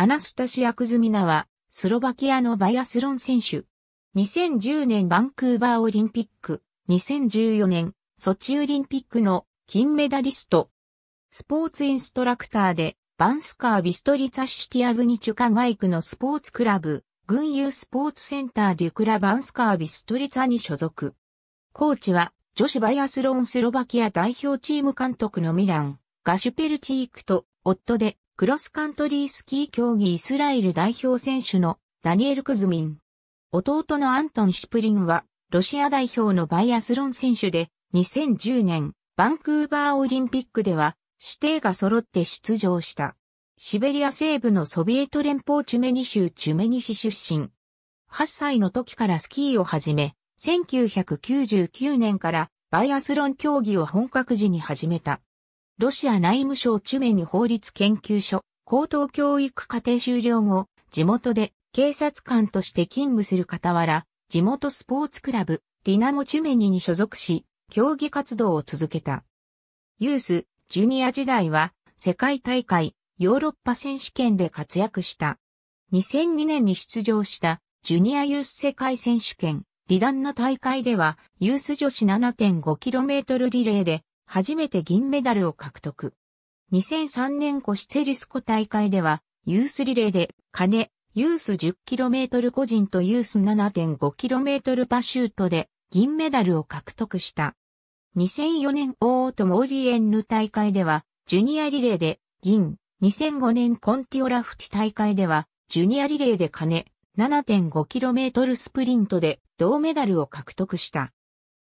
アナスタシア・クズミナは、スロバキアのバイアスロン選手。2010年バンクーバーオリンピック、2014年ソチオリンピックの金メダリスト。スポーツインストラクターで、バンスカー・ビストリツァシュティアブニチュカガイクのスポーツクラブ、軍友スポーツセンターデュクラ・バンスカー・ビストリツァに所属。コーチは、女子バイアスロンスロバキア代表チーム監督のミラン、ガシュペルチークと、夫で、クロスカントリースキー競技イスラエル代表選手のダニエル・クズミン。弟のアントン・シプリンは、ロシア代表のバイアスロン選手で、2010年、バンクーバーオリンピックでは、指定が揃って出場した。シベリア西部のソビエト連邦チュメニ州チュメニ市出身。8歳の時からスキーを始め、1999年からバイアスロン競技を本格時に始めた。ロシア内務省チュメニ法律研究所、高等教育課程終了後、地元で警察官として勤務する傍ら、地元スポーツクラブ、ディナモチュメニに所属し、競技活動を続けた。ユース、ジュニア時代は、世界大会、ヨーロッパ選手権で活躍した。2002年に出場した、ジュニアユース世界選手権、離団の大会では、ユース女子 7.5km リレーで、初めて銀メダルを獲得。2003年コシツェリスコ大会では、ユースリレーで、金、ユース 10km 個人とユース 7.5km パシュートで、銀メダルを獲得した。2004年オートモーリエンヌ大会では、ジュニアリレーで、銀、2005年コンティオラフティ大会では、ジュニアリレーで金、7.5km スプリントで銅メダルを獲得した。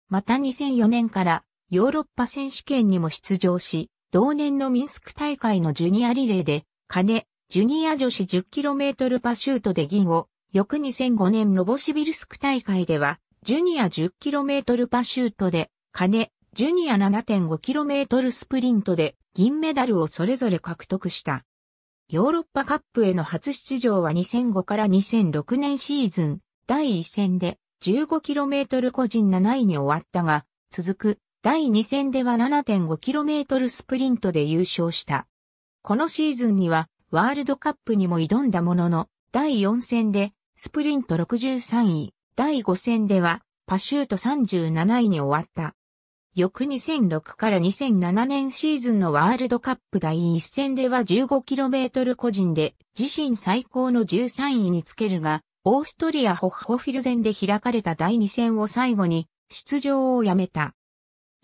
また2004年からヨーロッパ選手権にも出場し、同年のミンスク大会のジュニアリレーで、金、ジュニア女子 10km パシュートで銀を、翌2005年ロボシビルスク大会では、ジュニア 10km パシュートで、金、ジュニア 7.5km スプリントで銀メダルをそれぞれ獲得した。ヨーロッパカップへの初出場は2005から2006年シーズン第1戦で 15km 個人7位に終わったが、続く第2戦では 7.5km スプリントで優勝した。このシーズンにはワールドカップにも挑んだものの、第4戦でスプリント63位、第5戦ではパシュート37位に終わった。翌2006から2007年シーズンのワールドカップ第1戦では 15km 個人で自身最高の13位につけるが、オーストリアホッホフィル戦で開かれた第2戦を最後に出場をやめた。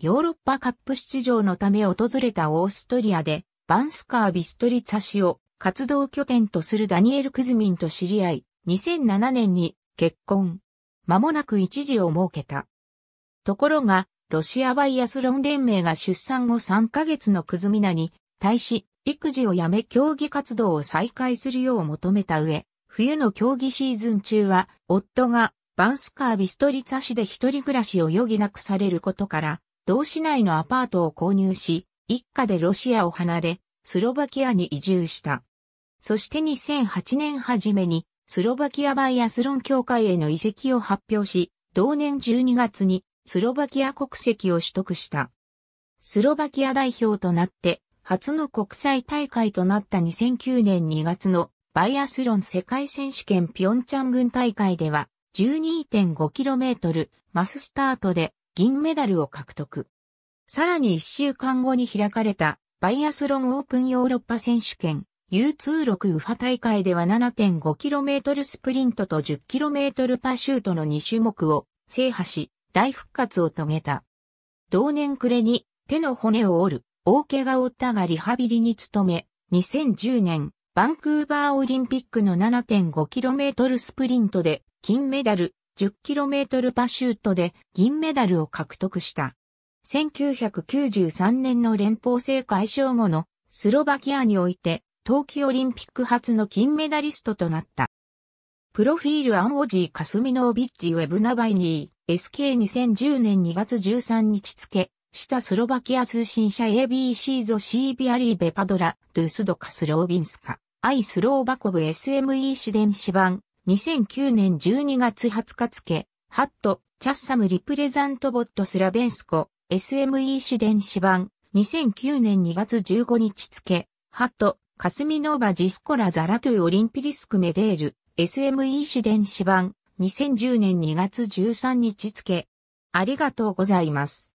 ヨーロッパカップ出場のため訪れたオーストリアで、バンスカー・ビストリツァ氏を活動拠点とするダニエル・クズミンと知り合い、2007年に結婚。間もなく一時を設けた。ところが、ロシアバイアスロン連盟が出産後3ヶ月のクズミナに対し、育児をやめ競技活動を再開するよう求めた上、冬の競技シーズン中は、夫がバンスカー・ビストリツァ氏で一人暮らしを余儀なくされることから、同市内のアパートを購入し、一家でロシアを離れ、スロバキアに移住した。そして2008年初めに、スロバキアバイアスロン協会への移籍を発表し、同年12月にスロバキア国籍を取得した。スロバキア代表となって、初の国際大会となった2009年2月のバイアスロン世界選手権ピョンチャン軍大会では 12.5km マススタートで銀メダルを獲得。さらに1週間後に開かれたバイアスロンオープンヨーロッパ選手権 U26 ウファ大会では 7.5km スプリントと 10km パシュートの2種目を制覇し大復活を遂げた。同年暮れに手の骨を折る大怪我を負ったがリハビリに努め2010年バンクーバーオリンピックの 7.5km スプリントで金メダル、10km パシュートで銀メダルを獲得した。1993年の連邦制解消後のスロバキアにおいて冬季オリンピック初の金メダリストとなった。プロフィールアンオジー・カスミノービッチ・ウェブナバイニー、SK2010 年2月13日付、下スロバキア通信社 ABC ゾシービアリーベパドラ、ドゥスドカスロービンスカ、アイスローバコブ SME 市電ン版、2009年12月20日付、ハット、チャッサムリプレザントボットスラベンスコ、SMEC 電子版、2009年2月15日付、ハット、カスミノーバジスコラザラトゥオリンピリスクメデール、SMEC 電子版、2010年2月13日付。ありがとうございます。